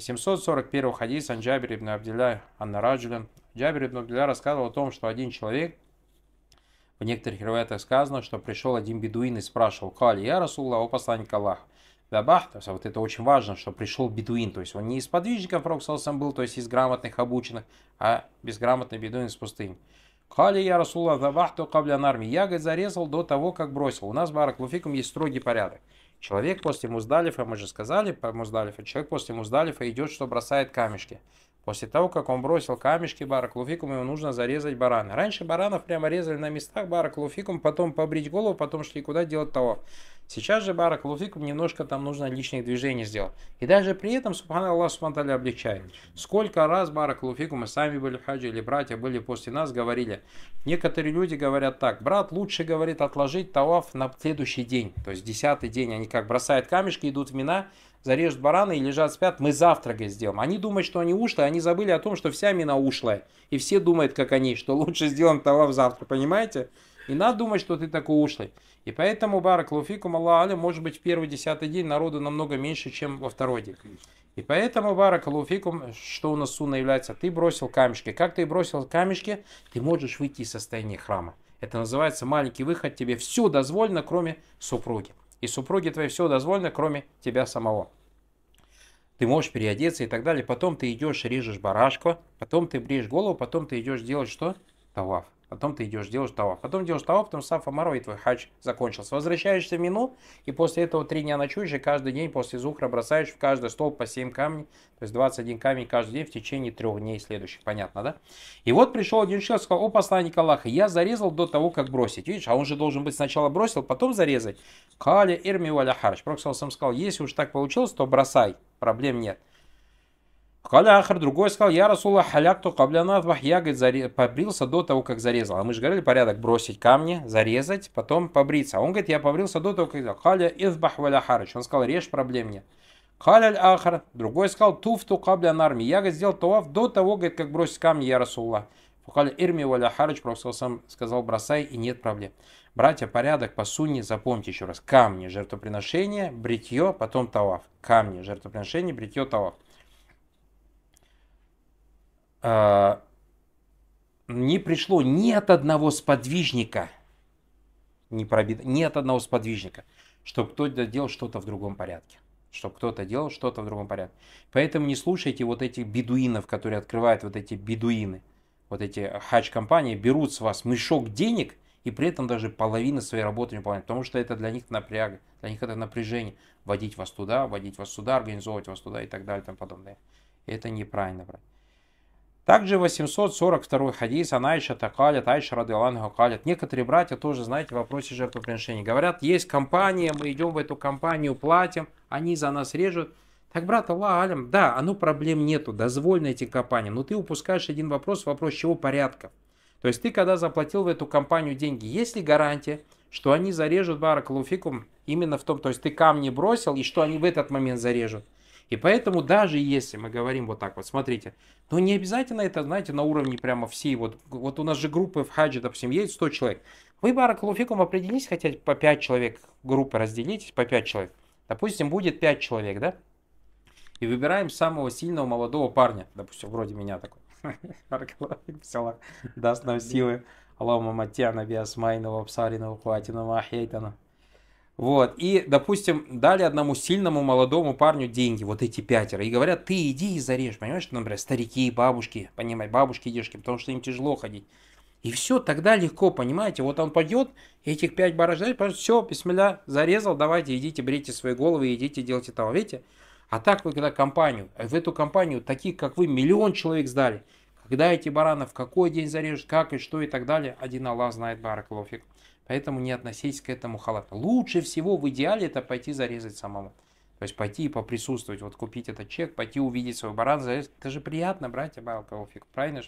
741 хадис ан Джабир ибн Абдилля анна Раджулин. Джабир ибн Абдилля рассказывал о том, что один человек, в некоторых ревятах сказано, что пришел один бедуин и спрашивал, «Кали, я Расулла, о посланник Аллаха». Дабах, то есть вот это очень важно, что пришел бедуин, то есть он не из подвижников Проксалсам был, то есть из грамотных обученных, а безграмотный бедуин из пустыни. Хали я Расула Завахту Кабля Нарми. Я, говорит, зарезал до того, как бросил. У нас в Луфиком есть строгий порядок. Человек после Муздалифа, мы же сказали про Муздалифа, человек после Муздалифа идет, что бросает камешки. После того, как он бросил камешки бараклуфикум, ему нужно зарезать барана. Раньше баранов прямо резали на местах бараклуфикум, потом побрить голову, потом шли куда делать того. Сейчас же бараклуфикум немножко там нужно лишних движений сделать. И даже при этом, субханаллах, субханаллах облегчает. Сколько раз бараклуфикум, мы сами были в хаджи или братья были после нас, говорили. Некоторые люди говорят так, брат лучше, говорит, отложить таваф на следующий день, то есть десятый день. Они как бросают камешки, идут в мина, зарежут барана и лежат спят, мы завтрак сделаем. Они думают, что они ушлые, они забыли о том, что вся мина ушлая. И все думают, как они, что лучше сделаем талав завтра, понимаете? И надо думать, что ты такой ушлый. И поэтому Барак Луфикум Аллах может быть в первый десятый день народу намного меньше, чем во второй день. И поэтому Барак Луфикум, что у нас сунна является, ты бросил камешки. Как ты бросил камешки, ты можешь выйти из состояния храма. Это называется маленький выход, тебе все дозволено, кроме супруги и супруге твоей все дозволено, кроме тебя самого. Ты можешь переодеться и так далее. Потом ты идешь, режешь барашку, потом ты бреешь голову, потом ты идешь делать что? Таваф. Потом ты идешь, делаешь таваф. Потом делаешь таваф, потом саф амарва, и твой хач закончился. Возвращаешься в Мину, и после этого три дня ночуешь, и каждый день после зухра бросаешь в каждый стол по 7 камней, то есть 21 камень каждый день в течение трех дней следующих. Понятно, да? И вот пришел один человек, сказал, о, посланник Аллаха, я зарезал до того, как бросить. Видишь, а он же должен быть сначала бросил, потом зарезать. Кали ирми валя харш. сам сказал, если уж так получилось, то бросай, проблем нет. Каля Ахар другой сказал, я Расула халякту кабляна двах я, говорит, заре... побрился до того, как зарезал. А мы же говорили порядок, бросить камни, зарезать, потом побриться. А он говорит, я побрился до того, как зарезал. Каля избах валя Он сказал, режь проблем нет. Каляль Ахар, другой сказал, туфту кабля нарми. Я, говорит, сделал туав до того, говорит, как бросить камни, я Расулла. Фукаля ирми валя харыч, Пророк сам сказал, бросай и нет проблем. Братья, порядок по сунне, запомните еще раз. Камни, жертвоприношение, бритье, потом таваф. Камни, жертвоприношение, бритье, таваф. А, не пришло ни от одного сподвижника, не пробито, ни от одного сподвижника, чтобы кто-то делал что-то в другом порядке. Чтобы кто-то делал что-то в другом порядке. Поэтому не слушайте вот этих бедуинов, которые открывают вот эти бедуины. Вот эти хач-компании берут с вас мешок денег – и при этом даже половина своей работы не выполняет, потому что это для них напряг, для них это напряжение, водить вас туда, водить вас сюда, организовывать вас туда и так далее и тому подобное. это неправильно, брать. Также 842 хадис, Анайша Такалят, Айша Радиаланга Калят. Некоторые братья тоже, знаете, в вопросе жертвоприношений. Говорят, есть компания, мы идем в эту компанию, платим, они за нас режут. Так, брат, Аллах Алям, да, оно проблем нету, дозвольно эти компании. но ты упускаешь один вопрос, вопрос чего порядка. То есть ты, когда заплатил в эту компанию деньги, есть ли гарантия, что они зарежут баракалуфикум именно в том, то есть ты камни бросил, и что они в этот момент зарежут? И поэтому даже если мы говорим вот так вот, смотрите, но не обязательно это, знаете, на уровне прямо всей, вот, вот у нас же группы в хаджи, допустим, есть 100 человек. Вы, Баракалуфикум, определились, хотя по 5 человек группы разделитесь, по 5 человек. Допустим, будет 5 человек, да? И выбираем самого сильного молодого парня, допустим, вроде меня такой. Баракалуфикум, даст нам силы. Аллаху маматиана биасмайна вапсарина вахуатина вахьейтана. Вот, и, допустим, дали одному сильному молодому парню деньги, вот эти пятеро, и говорят, ты иди и зарежь, понимаешь, например, старики, бабушки, понимаете, бабушки, дедушки, потому что им тяжело ходить. И все, тогда легко, понимаете, вот он пойдет, этих пять баражей, все, письмеля, зарезал, давайте, идите, брейте свои головы, идите, делайте того, видите? А так вы когда компанию, в эту компанию таких, как вы, миллион человек сдали, когда эти бараны в какой день зарежут, как и что и так далее, один Аллах знает, Баракалуфик. Поэтому не относитесь к этому халатно. Лучше всего в идеале это пойти зарезать самому. То есть пойти и поприсутствовать, вот купить этот чек, пойти увидеть свой баран, зарезать. Это же приятно, братья а Байл Правильно же?